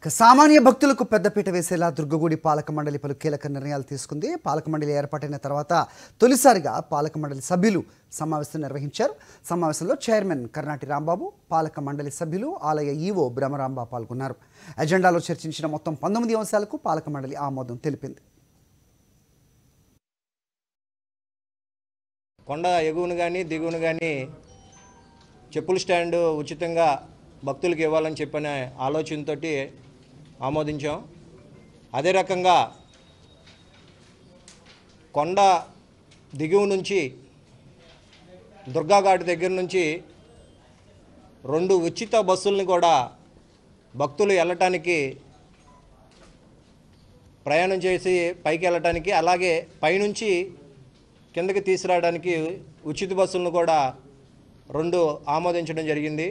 ఇక సామాన్య భక్తులకు పెద్దపీట వేసేలా దుర్గగూడి పాలక మండలి పలు కీలక నిర్ణయాలు తీసుకుంది పాలక మండలి ఏర్పాటైన తర్వాత తొలిసారిగా పాలక మండలి సభ్యులు సమావేశం నిర్వహించారు సమావేశంలో చైర్మన్ కర్ణాటి రాంబాబు పాలక మండలి సభ్యులు ఆలయ ఈవో బ్రహ్మరాంబా పాల్గొన్నారు ఎజెండాలో చర్చించిన మొత్తం పంతొమ్మిది అంశాలకు పాలక మండలి ఆమోదం తెలిపింది కొండ ఎగువను కానీ దిగువను కానీ చెప్పుల స్టాండ్ ఉచితంగా భక్తులకు ఇవ్వాలని చెప్పిన ఆలోచనతోటి ఆమోదించాం అదే రకంగా కొండ దిగువ నుంచి దుర్గాఘాట్ దగ్గర నుంచి రెండు ఉచిత బస్సుల్ని కూడా భక్తులు వెళ్ళటానికి ప్రయాణం చేసి పైకి వెళ్ళటానికి అలాగే పైనుంచి కిందకి తీసుకురావడానికి ఉచిత బస్సులను కూడా రెండు ఆమోదించడం జరిగింది